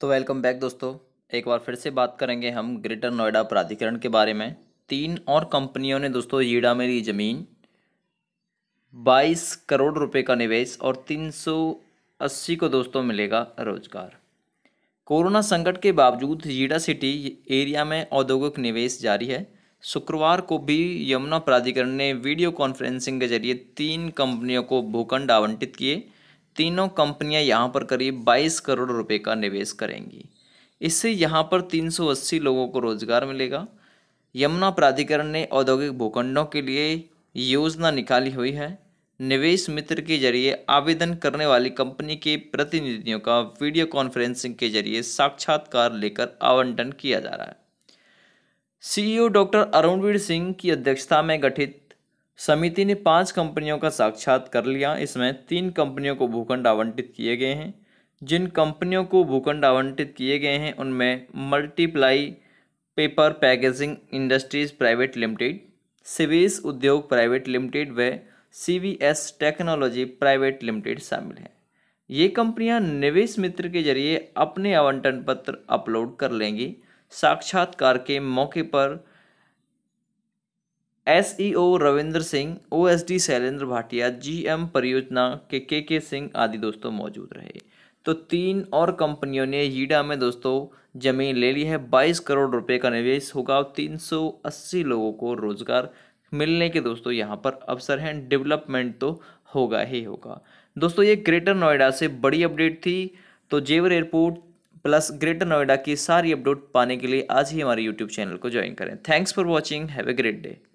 तो welcome back दोस्तों एक बार फिर से बात करेंगे हम ग्रेटर नोएडा प्राधिकरण के बारे में तीन और कंपनियों ने दोस्तों ईडा में ली जमीन 22 करोड़ रुपए का निवेश और 380 को दोस्तों मिलेगा रोजगार कोरोना संकट के बावजूद जीडा सिटी एरिया में औद्योगिक निवेश जारी है शुक्रवार को भी यमुना प्राधिकरण ने वीडियो कॉन्फ्रेंसिंग के जरिए तीन कंपनियों को भूखंड आवंटित किए तीनों कंपनियां यहाँ पर करीब 22 करोड़ रुपए का निवेश करेंगी इससे यहाँ पर 380 लोगों को रोजगार मिलेगा यमुना प्राधिकरण ने औद्योगिक भूखंडों के लिए योजना निकाली हुई है निवेश मित्र के जरिए आवेदन करने वाली कंपनी के प्रतिनिधियों का वीडियो कॉन्फ्रेंसिंग के जरिए साक्षात्कार लेकर आवंटन किया जा रहा है सीईओ डॉक्टर अरुणवीर सिंह की अध्यक्षता में गठित समिति ने पांच कंपनियों का साक्षात कर लिया इसमें तीन कंपनियों को भूखंड आवंटित किए गए हैं जिन कंपनियों को भूखंड आवंटित किए गए हैं उनमें multiply paper packaging industries private limited सिवेस उद्योग प्राइवेट लिमिटेड व सी टेक्नोलॉजी प्राइवेट लिमिटेड शामिल हैं ये कंपनियां निवेश मित्र के जरिए अपने आवंटन पत्र अपलोड कर लेंगी साक्षात्कार के मौके पर S E O Ravindra Singh O S D Shailendra Bhatia G M परियोजना के के के सिंह आदि दोस्तों मौजूद रहे तो तीन और कंपनियों ने हीडा में दोस्तों जमीन ले ली है बाईस करोड़ रुपए का निवेश होगा और तीन सौ अस्सी लोगों को रोजगार मिलने के दोस्तों यहाँ पर अवसर हैं डेवलपमेंट तो होगा ही होगा दोस्तों ये ग्रेटर नोएडा से बड़ी अपडेट थी तो जेवर एयरपोर्ट प्लस ग्रेटर नोएडा की सारी अपडेट पाने के लिए आज ही हमारे यूट्यूब चैनल को ज्वाइन करें thanks for watching have a great day